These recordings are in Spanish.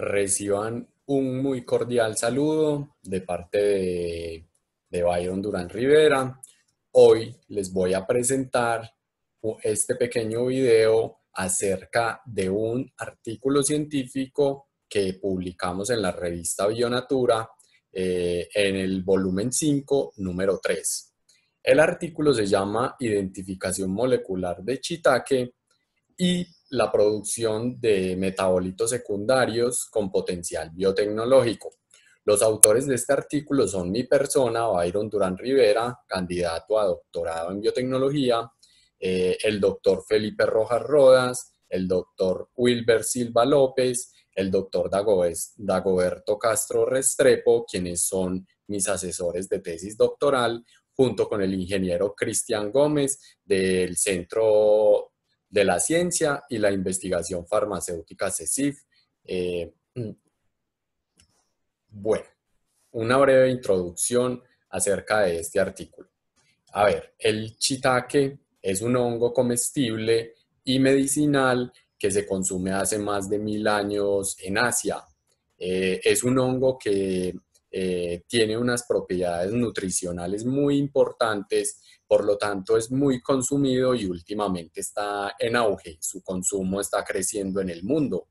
Reciban un muy cordial saludo de parte de, Byron Durán Rivera. Hoy les voy a presentar este pequeño video acerca de un artículo científico que publicamos en la revista Bionatura eh, en el volumen 5, número 3. El artículo se llama Identificación molecular de Chitaque y la producción de metabolitos secundarios con potencial biotecnológico. Los autores de este artículo son mi persona, Byron Durán Rivera, candidato a doctorado en biotecnología, eh, el doctor Felipe Rojas Rodas, el doctor Wilber Silva López, el doctor Dagoberto Castro Restrepo, quienes son mis asesores de tesis doctoral, junto con el ingeniero Cristian Gómez del Centro de la Ciencia y la Investigación Farmacéutica, CESIF. Eh, mm, bueno, una breve introducción acerca de este artículo. A ver, el chitaque es un hongo comestible y medicinal que se consume hace más de mil años en Asia. Eh, es un hongo que eh, tiene unas propiedades nutricionales muy importantes, por lo tanto es muy consumido y últimamente está en auge, su consumo está creciendo en el mundo.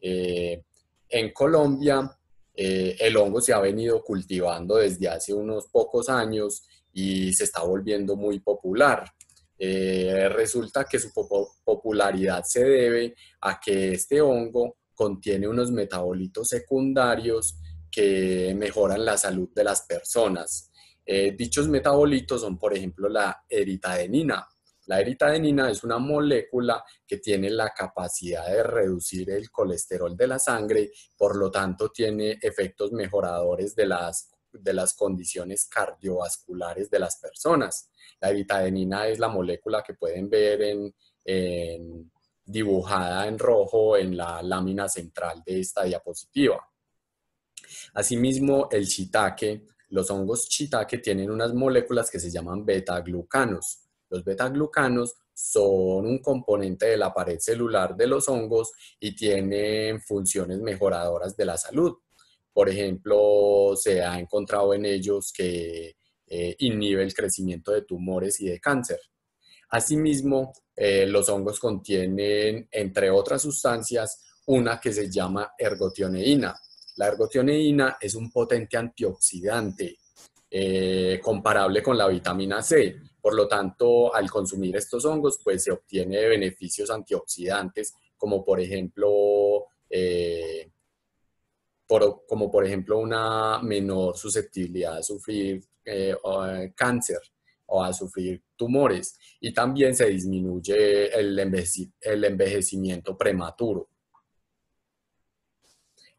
Eh, en Colombia eh, el hongo se ha venido cultivando desde hace unos pocos años y se está volviendo muy popular. resulta que su popularidad se debe a que este hongo contiene unos metabolitos secundarios que mejoran la salud de las personas. Eh, dichos metabolitos son, por ejemplo, la eritadenina. La eritadenina es una molécula que tiene la capacidad de reducir el colesterol de la sangre, por lo tanto tiene efectos mejoradores de las, de las condiciones cardiovasculares de las personas. La eritadenina es la molécula que pueden ver dibujada en rojo en la lámina central de esta diapositiva. Asimismo, el shiitake, los hongos shiitake tienen unas moléculas que se llaman beta-glucanos. Los betaglucanos son un componente de la pared celular de los hongos y tienen funciones mejoradoras de la salud. Por ejemplo, se ha encontrado en ellos que eh, inhibe el crecimiento de tumores y de cáncer. Asimismo, eh, los hongos contienen, entre otras sustancias, una que se llama ergotioneína, la ergotioneína es un potente antioxidante eh, comparable con la vitamina C. Por lo tanto, al consumir estos hongos, pues se obtiene beneficios antioxidantes, como por ejemplo, eh, como por ejemplo una menor susceptibilidad a sufrir eh, cáncer o a sufrir tumores. Y también se disminuye el envejecimiento prematuro.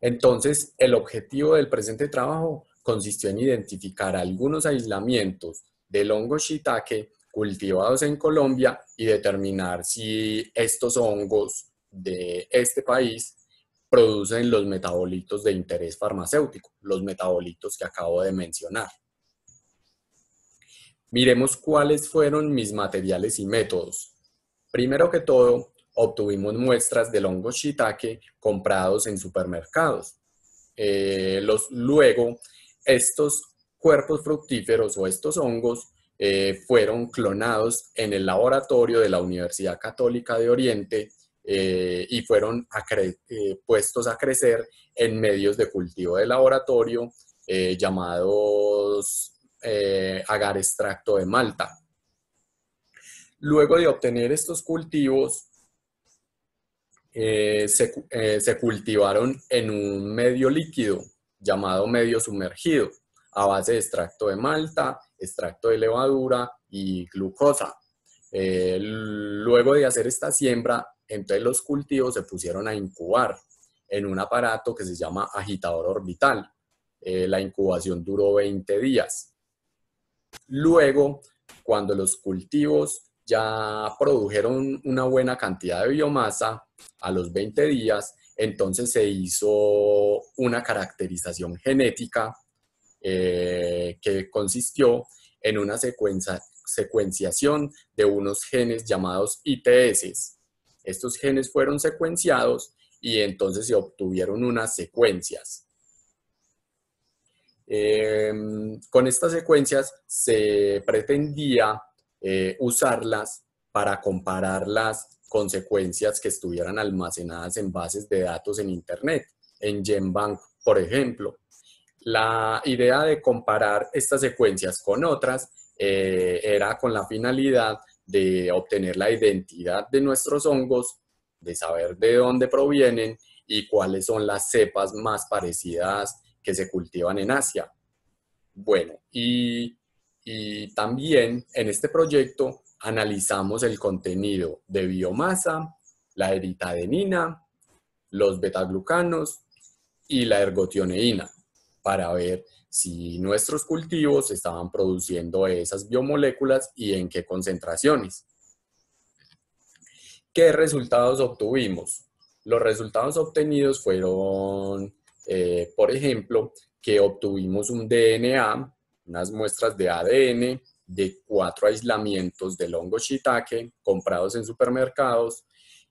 Entonces, el objetivo del presente trabajo consistió en identificar algunos aislamientos del hongo shiitake cultivados en Colombia y determinar si estos hongos de este país producen los metabolitos de interés farmacéutico, los metabolitos que acabo de mencionar. Miremos cuáles fueron mis materiales y métodos. Primero que todo, obtuvimos muestras del hongo shiitake comprados en supermercados. Eh, luego, estos cuerpos fructíferos o estos hongos eh, fueron clonados en el laboratorio de la Universidad Católica de Oriente eh, y fueron puestos a crecer en medios de cultivo de laboratorio llamados agar extracto de Malta. Luego de obtener estos cultivos, eh, eh, se, cultivaron en un medio líquido llamado medio sumergido, a base de extracto de malta, extracto de levadura y glucosa. Eh, luego de hacer esta siembra, entonces los cultivos se pusieron a incubar en un aparato que se llama agitador orbital. la incubación duró 20 días. Luego, cuando los cultivos ya produjeron una buena cantidad de biomasa, a los 20 días, entonces se hizo una caracterización genética eh, que consistió en una secuencia, secuenciación de unos genes llamados ITS. Estos genes fueron secuenciados y entonces se obtuvieron unas secuencias. Em, con estas secuencias se pretendía eh, usarlas para compararlas consecuencias que estuvieran almacenadas en bases de datos en Internet, en GenBank, por ejemplo. La idea de comparar estas secuencias con otras eh, era con la finalidad de obtener la identidad de nuestros hongos, de saber de dónde provienen y cuáles son las cepas más parecidas que se cultivan en Asia. Bueno, y también en este proyecto analizamos el contenido de biomasa, la eritadenina, los betaglucanos y la ergotioneína para ver si nuestros cultivos estaban produciendo esas biomoléculas y en qué concentraciones. ¿Qué resultados obtuvimos? Los resultados obtenidos fueron, eh, por ejemplo, que obtuvimos un DNA, unas muestras de ADN de cuatro aislamientos del hongo shiitake comprados en supermercados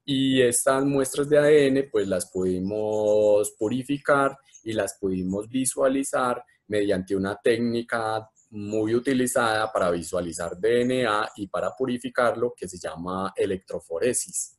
y estas muestras de ADN pues las pudimos purificar y las pudimos visualizar mediante una técnica muy utilizada para visualizar DNA y para purificarlo que se llama electroforesis.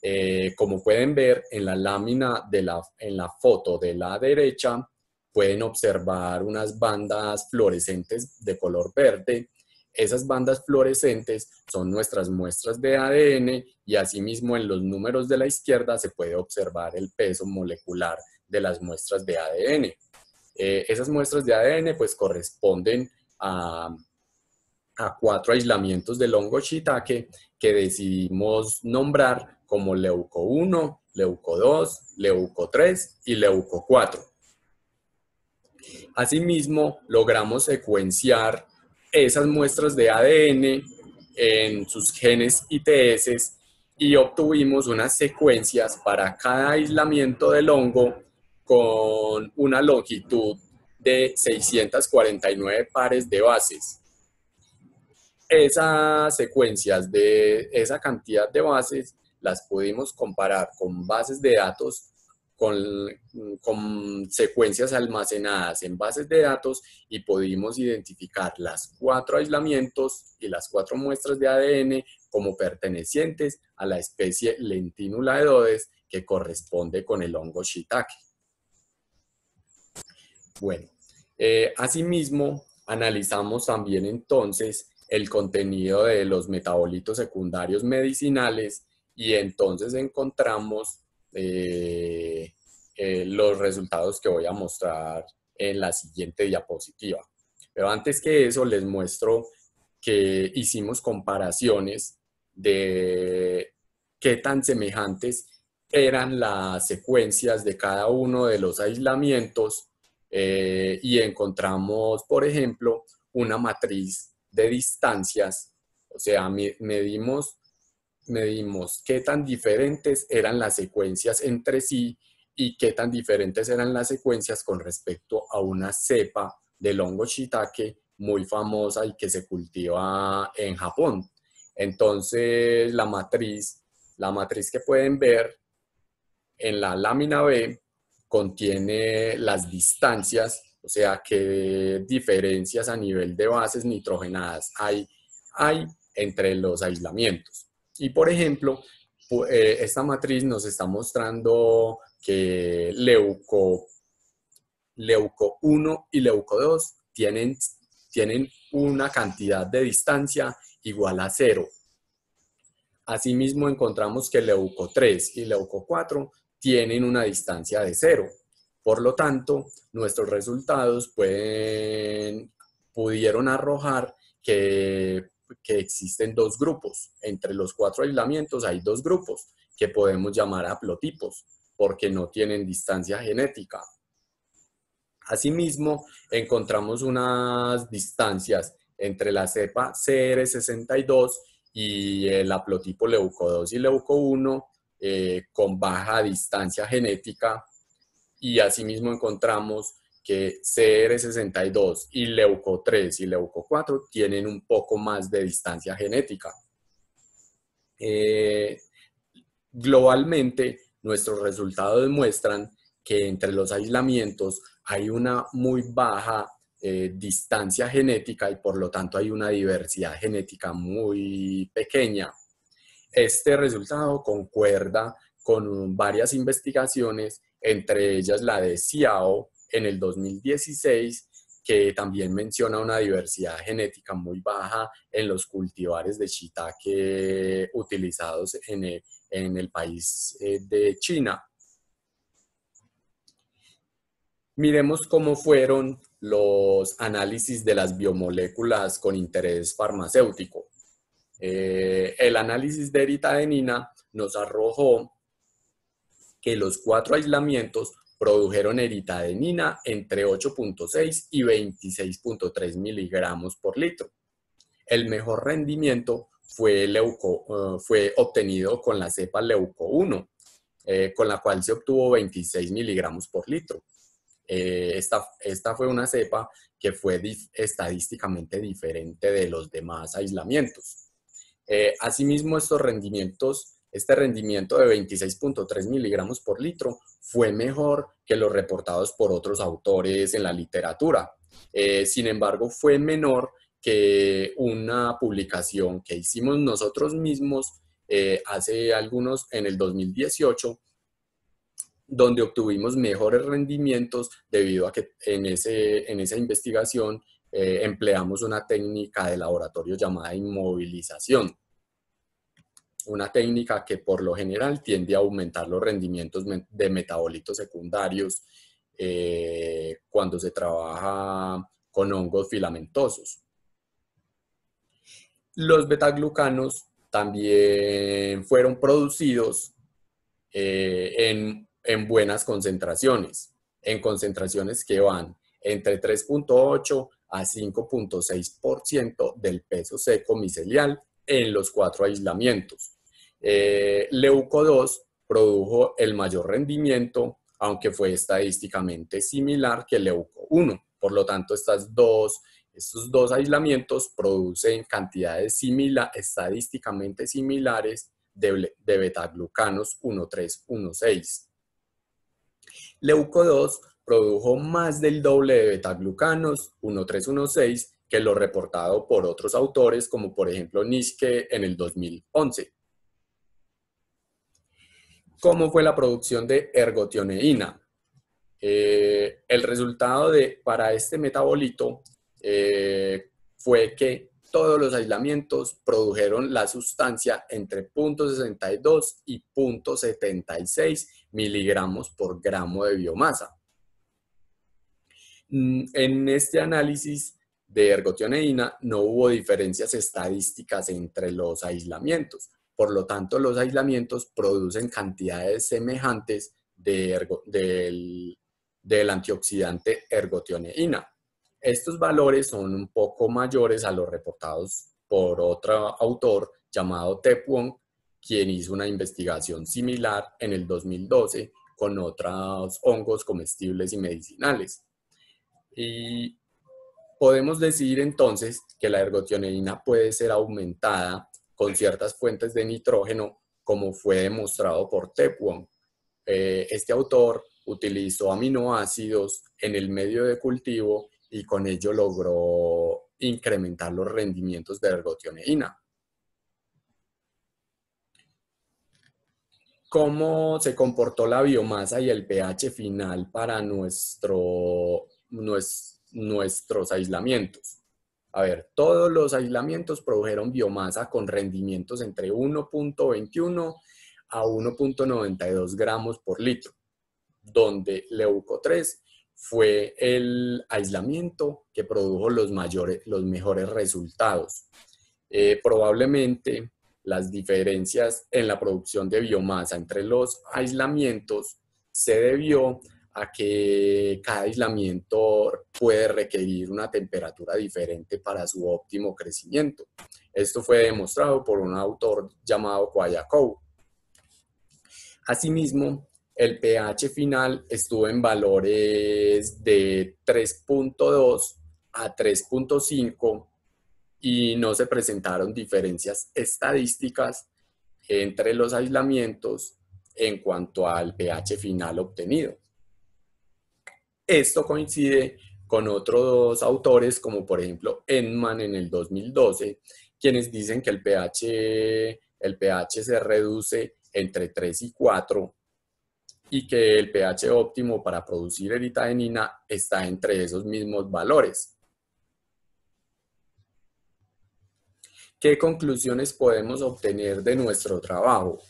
Eh, como pueden ver en la lámina de la, en la foto de la derecha, pueden observar unas bandas fluorescentes de color verde esas bandas fluorescentes son nuestras muestras de ADN y asimismo en los números de la izquierda se puede observar el peso molecular de las muestras de ADN. Eh, esas muestras de ADN pues corresponden a, cuatro aislamientos del hongo shiitake que decidimos nombrar como leuco 1, leuco 2, leuco 3 y leuco 4. Asimismo, logramos secuenciar esas muestras de ADN en sus genes ITS y obtuvimos unas secuencias para cada aislamiento del hongo con una longitud de 649 pares de bases. Esas secuencias de esa cantidad de bases las pudimos comparar con bases de datos con, secuencias almacenadas en bases de datos y pudimos identificar las cuatro aislamientos y las cuatro muestras de ADN como pertenecientes a la especie Lentinula edodes que corresponde con el hongo shiitake. Bueno, eh, asimismo, analizamos también entonces el contenido de los metabolitos secundarios medicinales y entonces encontramos eh, eh, los resultados que voy a mostrar en la siguiente diapositiva. Pero antes que eso les muestro que hicimos comparaciones de qué tan semejantes eran las secuencias de cada uno de los aislamientos eh, y encontramos, por ejemplo, una matriz de distancias, o sea, medimos medimos qué tan diferentes eran las secuencias entre sí y qué tan diferentes eran las secuencias con respecto a una cepa del hongo shiitake muy famosa y que se cultiva en Japón. Entonces, la matriz, la matriz que pueden ver en la lámina B contiene las distancias, o sea, qué diferencias a nivel de bases nitrogenadas hay, hay entre los aislamientos. Y por ejemplo, eh, esta matriz nos está mostrando que leuco, leuco 1 y leuco 2 tienen, tienen una cantidad de distancia igual a 0. Asimismo, encontramos que leuco 3 y leuco 4 tienen una distancia de 0. Por lo tanto, nuestros resultados pueden, pudieron arrojar que que existen dos grupos. Entre los cuatro aislamientos hay dos grupos que podemos llamar haplotipos porque no tienen distancia genética. Asimismo, encontramos unas distancias entre la cepa CR62 y el haplotipo leuco2 y leuco1 eh, con baja distancia genética y asimismo encontramos que CR62 y Leuco3 y Leuco4 tienen un poco más de distancia genética. Eh, globalmente, nuestros resultados demuestran que entre los aislamientos hay una muy baja eh, distancia genética y por lo tanto hay una diversidad genética muy pequeña. Este resultado concuerda con varias investigaciones, entre ellas la de Xiao en el 2016 que también menciona una diversidad genética muy baja en los cultivares de shiitake utilizados en el, país eh, de China. Miremos cómo fueron los análisis de las biomoléculas con interés farmacéutico. Eh, el análisis de eritadenina nos arrojó que los cuatro aislamientos produjeron eritadenina entre 8.6 y 26.3 miligramos por litro. El mejor rendimiento fue, eh, obtenido con la cepa leuco 1, eh, con la cual se obtuvo 26 miligramos por litro. Eh, esta, fue una cepa que fue estadísticamente diferente de los demás aislamientos. asimismo, estos rendimientos este rendimiento de 26.3 miligramos por litro fue mejor que los reportados por otros autores en la literatura. Eh, sin embargo, fue menor que una publicación que hicimos nosotros mismos eh, hace algunos en el 2018 donde obtuvimos mejores rendimientos debido a que en, ese, en esa investigación eh, empleamos una técnica de laboratorio llamada inmovilización una técnica que por lo general tiende a aumentar los rendimientos de metabolitos secundarios eh, cuando se trabaja con hongos filamentosos. Los betaglucanos también fueron producidos eh, en, en buenas concentraciones, en concentraciones que van entre 3.8 a 5.6% del peso seco micelial en los cuatro aislamientos. Eh, Leuco2 produjo el mayor rendimiento, aunque fue estadísticamente similar que Leuco1. Por lo tanto, estas dos, estos dos aislamientos producen cantidades estadísticamente similares de, beta-glucanos 1,3,1,6. Leuco2 produjo más del doble de beta-glucanos 1,3,1,6 que lo reportado por otros autores, como por ejemplo Niske en el 2011 cómo fue la producción de ergotioneína. Eh, el resultado para este metabolito eh, fue que todos los aislamientos produjeron la sustancia entre 0.62 y 0.76 miligramos por gramo de biomasa. Mm, en este análisis de ergotioneína no hubo diferencias estadísticas entre los aislamientos, por lo tanto, los aislamientos producen cantidades semejantes del, antioxidante ergotioneína. Estos valores son un poco mayores a los reportados por otro autor llamado Tep quien hizo una investigación similar en el 2012 con otros hongos comestibles y medicinales. Y podemos decir entonces que la ergotioneína puede ser aumentada con ciertas fuentes de nitrógeno, como fue demostrado por Tepwon. Eh, este autor utilizó aminoácidos en el medio de cultivo y con ello logró incrementar los rendimientos de ergotioneína. ¿Cómo se comportó la biomasa y el pH final para nuestros aislamientos? A ver, todos los aislamientos produjeron biomasa con rendimientos entre 1.21 a 1.92 gramos por litro, donde Leuco3 fue el aislamiento que produjo los, mayores, los mejores resultados. Eh, probablemente las diferencias en la producción de biomasa entre los aislamientos se debió a que cada aislamiento puede requerir una temperatura diferente para su óptimo crecimiento. Esto fue demostrado por un autor llamado Cuayaco. Asimismo, el pH final estuvo en valores de 3.2 a 3.5 y no se presentaron diferencias estadísticas entre los aislamientos en cuanto al pH final obtenido. Esto coincide con otros autores, como por ejemplo Enman en el 2012, quienes dicen que el pH, el pH se reduce entre 3 y 4 y que el pH óptimo para producir eritadenina está entre esos mismos valores. ¿Qué conclusiones podemos obtener de nuestro trabajo?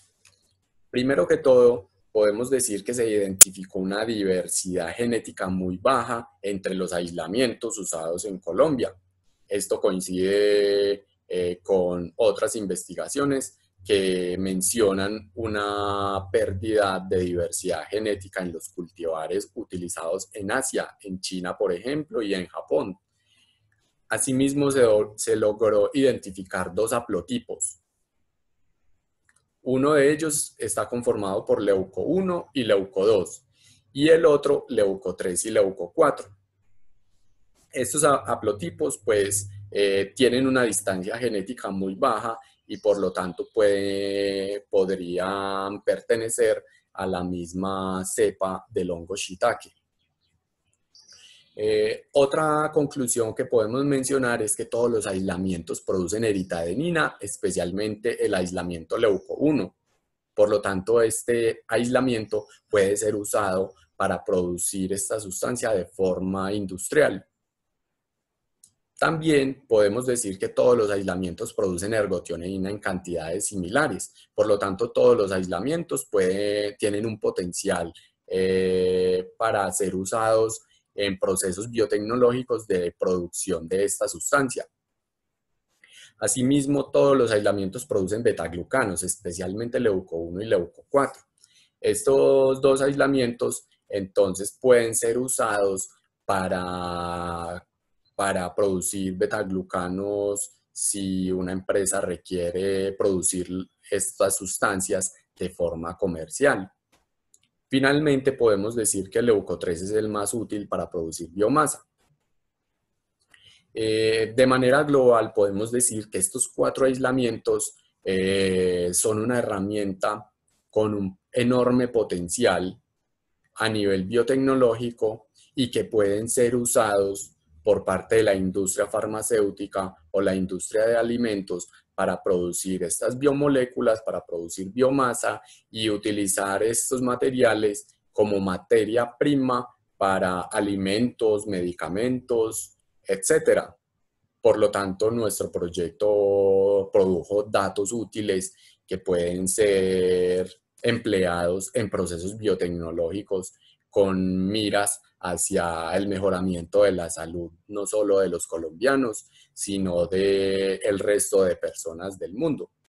Primero que todo, podemos decir que se identificó una diversidad genética muy baja entre los aislamientos usados en Colombia. Esto coincide eh, con otras investigaciones que mencionan una pérdida de diversidad genética en los cultivares utilizados en Asia, en China, por ejemplo, y en Japón. Asimismo, se, se logró identificar dos haplotipos, uno de ellos está conformado por leuco-1 y leuco-2 y el otro leuco-3 y leuco-4. Estos haplotipos pues eh, tienen una distancia genética muy baja y por lo tanto podrían pertenecer a la misma cepa del hongo shiitake. Eh, otra conclusión que podemos mencionar es que todos los aislamientos producen eritadenina, especialmente el aislamiento leuco-1. Por lo tanto, este aislamiento puede ser usado para producir esta sustancia de forma industrial. También podemos decir que todos los aislamientos producen ergotioneína en cantidades similares. Por lo tanto, todos los aislamientos tienen un potencial eh, para ser usados en procesos biotecnológicos de producción de esta sustancia. Asimismo, todos los aislamientos producen betaglucanos, especialmente leuco-1 y leuco-4. Estos dos aislamientos entonces pueden ser usados para, para producir betaglucanos si una empresa requiere producir estas sustancias de forma comercial. Finalmente, podemos decir que el Leuco-3 es el más útil para producir biomasa. Eh, de manera global, podemos decir que estos cuatro aislamientos eh, son una herramienta con un enorme potencial a nivel biotecnológico y que pueden ser usados por parte de la industria farmacéutica o la industria de alimentos para producir estas biomoléculas, para producir biomasa y utilizar estos materiales como materia prima para alimentos, medicamentos, etcétera. Por lo tanto, nuestro proyecto produjo datos útiles que pueden ser empleados en procesos biotecnológicos con miras hacia el mejoramiento de la salud, no solo de los colombianos, sino de el resto de personas del mundo.